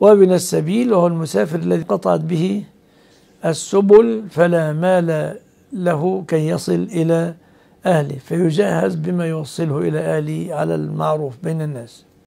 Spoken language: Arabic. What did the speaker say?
وابن السبيل وهو المسافر الذي قطعت به السبل فلا مال له كي يصل إلى أهله فيجهز بما يوصله إلى أهله على المعروف بين الناس